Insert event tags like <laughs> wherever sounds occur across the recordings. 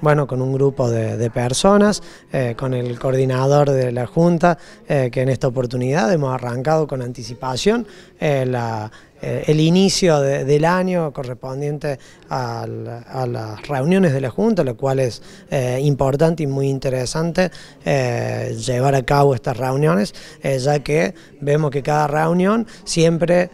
Bueno, con un grupo de, personas, eh, con el coordinador de la Junta, eh, que en esta oportunidad hemos arrancado con anticipación eh, el inicio del año correspondiente a, las reuniones de la Junta, lo cual es importante y muy interesante llevar a cabo estas reuniones, ya que vemos que cada reunión siempre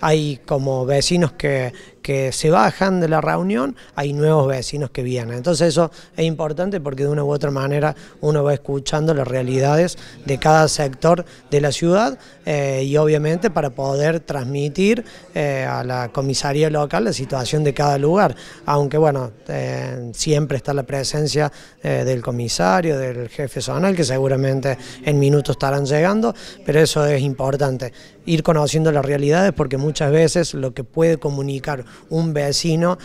hay como vecinos que, que se bajan de la reunión, hay nuevos vecinos que vienen. Entonces eso es importante porque de una u otra manera uno va escuchando las realidades de cada sector de la ciudad eh, y obviamente para poder transmitir eh, a la comisaría local la situación de cada lugar. Aunque bueno, eh, siempre está la presencia del comisario, del jefe zonal, que seguramente en minutos estarán llegando, pero eso es importante, ir conociendo las realidades porque muchas veces lo que puede comunicar un vecino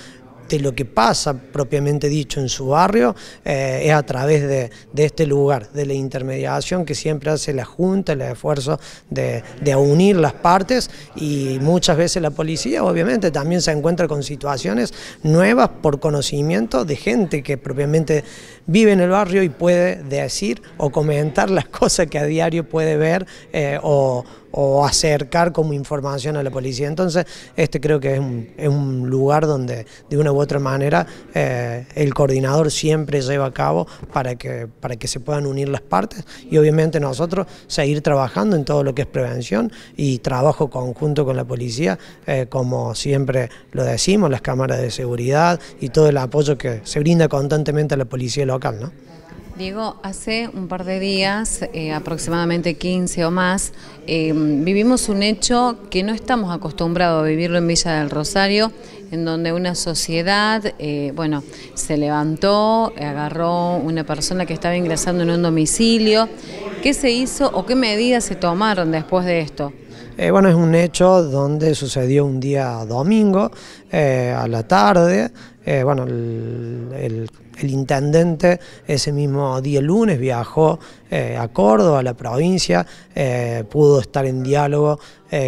de lo que pasa propiamente dicho en su barrio eh, es a través de, este lugar, de la intermediación que siempre hace la Junta, el esfuerzo de, unir las partes y muchas veces la policía obviamente también se encuentra con situaciones nuevas por conocimiento de gente que propiamente vive en el barrio y puede decir o comentar las <laughs> cosas que a diario puede ver eh, o o acercar como información a la policía. Entonces, este creo que es un, lugar donde de una u otra manera eh, el coordinador siempre lleva a cabo para que, para que se puedan unir las partes y obviamente nosotros seguir trabajando en todo lo que es prevención y trabajo conjunto con la policía, eh, como siempre lo decimos, las cámaras de seguridad y todo el apoyo que se brinda constantemente a la policía local. ¿no? Diego, hace un par de días, eh, aproximadamente 15 o más, eh, vivimos un hecho que no estamos acostumbrados a vivirlo en Villa del Rosario, en donde una sociedad, eh, bueno, se levantó, agarró una persona que estaba ingresando en un domicilio. ¿Qué se hizo o qué medidas se tomaron después de esto? bueno, es un hecho donde sucedió un día domingo, eh, a la tarde. Eh, bueno, el, intendente ese mismo día lunes viajó eh, a Córdoba, a la provincia, pudo estar en diálogo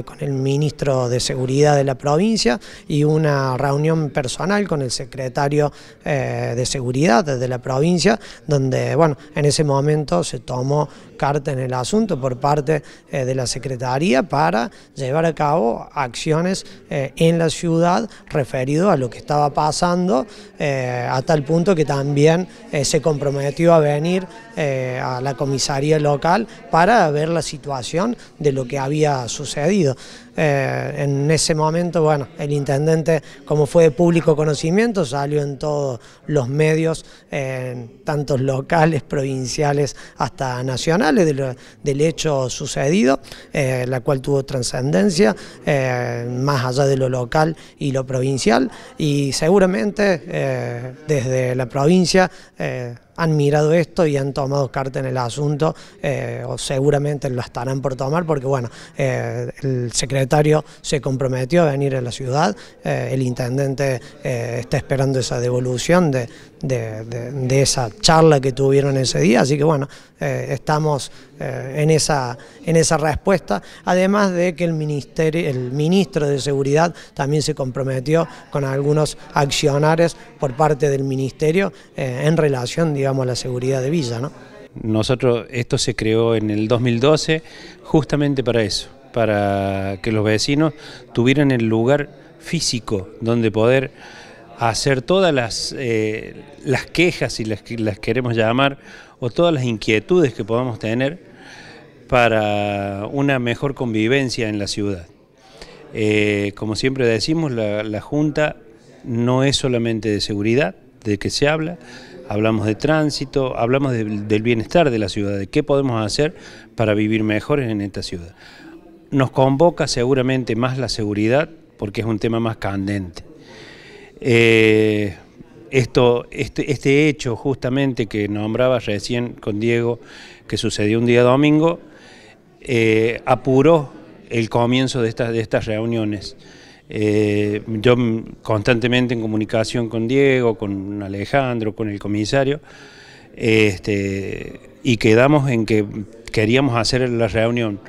con el ministro de Seguridad de la provincia y una reunión personal con el secretario de Seguridad de la provincia, donde, bueno, en ese momento se tomó carta en el asunto por parte de la Secretaría para llevar a cabo acciones en la ciudad referido a lo que estaba pasando, eh, a tal punto que también eh, se comprometió a venir eh, a la comisaría local para ver la situación de lo que había sucedido. Eh, en ese momento, bueno, el intendente, como fue de público conocimiento, salió en todos los medios, eh, tantos locales, provinciales, hasta nacionales, del hecho sucedido, eh, la cual tuvo trascendencia eh, más allá de lo local y lo provincial, y seguramente desde la provincia han mirado esto y han tomado carta en el asunto, eh, o seguramente lo estarán por tomar, porque bueno, eh, el secretario se comprometió a venir a la ciudad, eh, el intendente está esperando esa devolución de, de, esa charla que tuvieron ese día, así que bueno, eh, estamos eh, en, esa, en esa respuesta, además de que el, ministerio, el ministro de Seguridad también se comprometió con algunos accionares por parte del ministerio eh, en relación, digamos, a la seguridad de Villa, ¿no? Nosotros, esto se creó en el 2012 justamente para eso, para que los vecinos tuvieran el lugar físico donde poder hacer todas las, eh, las quejas, y las, las queremos llamar, o todas las inquietudes que podamos tener para una mejor convivencia en la ciudad. Eh, como siempre decimos, la, Junta no es solamente de seguridad, de que se habla, hablamos de tránsito, hablamos del bienestar de la ciudad, de qué podemos hacer para vivir mejor en esta ciudad. Nos convoca seguramente más la seguridad porque es un tema más candente. Eh, esto, este, este, hecho justamente que nombraba recién con Diego, que sucedió un día domingo, eh, apuró el comienzo de estas, de estas reuniones. Eh, yo constantemente en comunicación con Diego, con Alejandro, con el comisario, este, y quedamos en que queríamos hacer la reunión.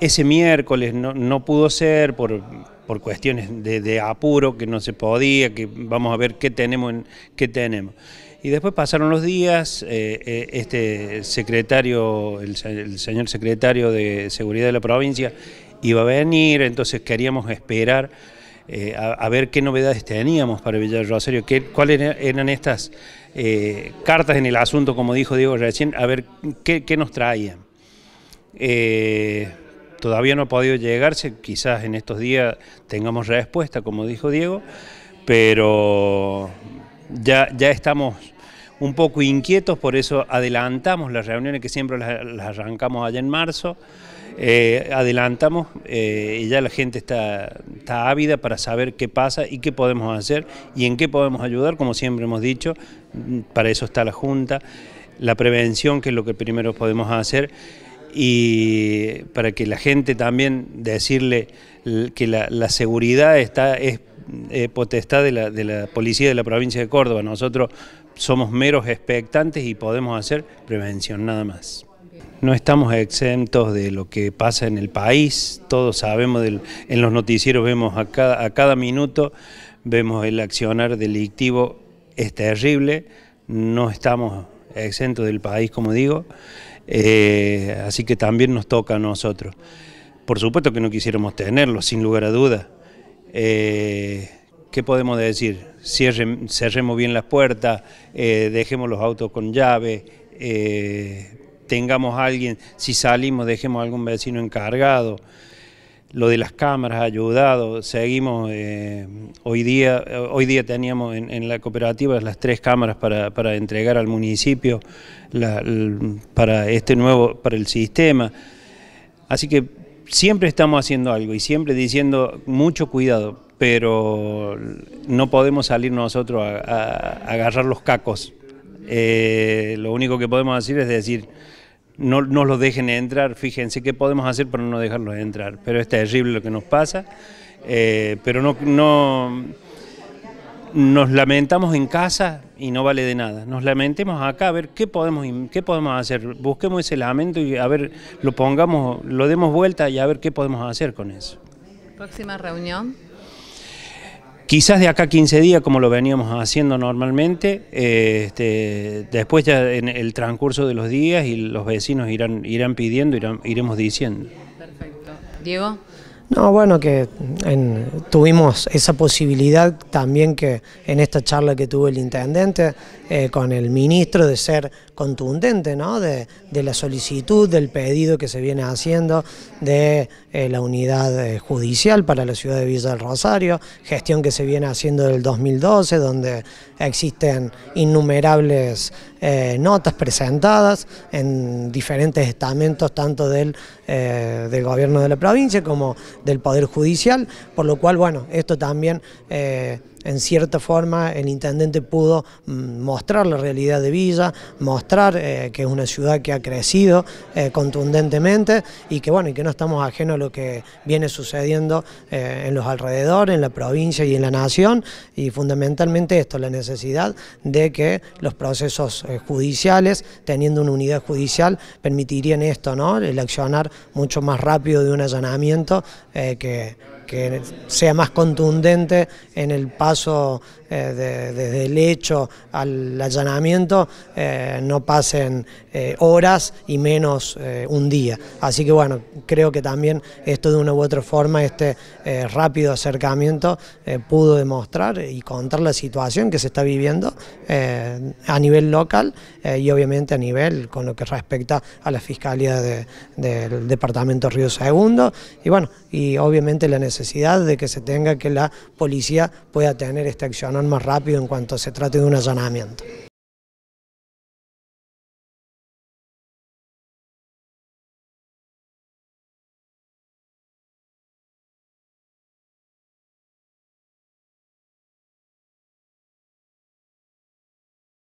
Ese miércoles no pudo ser por por cuestiones de, apuro, que no se podía, que vamos a ver qué tenemos. qué tenemos. Y después pasaron los días, eh, eh, este secretario, el, señor secretario de Seguridad de la provincia iba a venir, entonces queríamos esperar eh, a, ver qué novedades teníamos para Villa Rosario, qué, cuáles eran, estas cartas en el asunto, como dijo Diego recién, a ver qué, nos traían todavía no ha podido llegarse, quizás en estos días tengamos respuesta, como dijo Diego, pero ya, ya estamos un poco inquietos, por eso adelantamos las reuniones que siempre las, arrancamos allá en marzo, eh, adelantamos eh, y ya la gente está, está ávida para saber qué pasa y qué podemos hacer y en qué podemos ayudar, como siempre hemos dicho, mm, para eso está la Junta, la prevención que es lo que primero podemos hacer y para que la gente también decirle que la, seguridad está es eh, potestad de la, policía de la provincia de Córdoba. Nosotros somos meros expectantes y podemos hacer prevención nada más. No estamos exentos de lo que pasa en el país, todos sabemos, del, en los noticieros vemos a cada, a cada minuto, vemos el accionar delictivo, es terrible, no estamos exentos del país, como digo. Eh, así que también nos toca a nosotros. Por supuesto que no quisiéramos tenerlo, sin lugar a dudas. Eh, ¿Qué podemos decir? cerremos bien las puertas, eh, dejemos los autos con llave, tengamos a alguien, si salimos dejemos a algún vecino encargado lo de las cámaras ha ayudado, seguimos, eh, hoy, día, eh, hoy día teníamos en, la cooperativa las tres cámaras para, entregar al municipio para este nuevo, para el sistema. Así que siempre estamos haciendo algo y siempre diciendo mucho cuidado, pero no podemos salir nosotros a, agarrar los cacos. Eh, lo único que podemos hacer es decir, no nos los dejen entrar, fíjense qué podemos hacer para no dejarlos entrar, pero es terrible lo que nos pasa, eh, pero no, no, nos lamentamos en casa y no vale de nada, nos lamentemos acá a ver qué podemos, qué podemos hacer, busquemos ese lamento y a ver, lo pongamos, lo demos vuelta y a ver qué podemos hacer con eso. Próxima reunión. Quizás de acá 15 días, como lo veníamos haciendo normalmente, eh, este, después ya en el transcurso de los días y los vecinos irán, irán pidiendo, y iremos diciendo. Perfecto. Diego. No, bueno, que tuvimos esa posibilidad también que en esta charla que tuvo el intendente eh, con el ministro de ser contundente, ¿no? De, la solicitud, del pedido que se viene haciendo de eh, la unidad eh, judicial para la ciudad de Villa del Rosario, gestión que se viene haciendo del 2012, donde existen innumerables eh, notas presentadas en diferentes estamentos, tanto eh, del, gobierno de la provincia como del Poder Judicial, por lo cual, bueno, esto también... Eh, en cierta forma el intendente pudo mm, mostrar la realidad de Villa, mostrar eh, que es una ciudad que ha crecido eh, contundentemente y que bueno, y que no estamos ajenos a lo que viene sucediendo eh, en los alrededores, en la provincia y en la nación y fundamentalmente esto, la necesidad de que los procesos judiciales, teniendo una unidad judicial, permitirían esto, ¿no? el accionar mucho más rápido de un allanamiento que que sea más contundente en el paso eh, desde el hecho al allanamiento, eh, no pasen eh, horas y menos un día. Así que bueno, creo que también esto de una u otra forma, este rápido acercamiento pudo demostrar y contar la situación que se está viviendo a nivel local y obviamente a nivel con lo que respecta a la Fiscalía del Departamento Río Segundo y bueno, y obviamente la necesidad necesidad de que se tenga que la policía pueda tener este accionar más rápido en cuanto se trate de un allanamiento.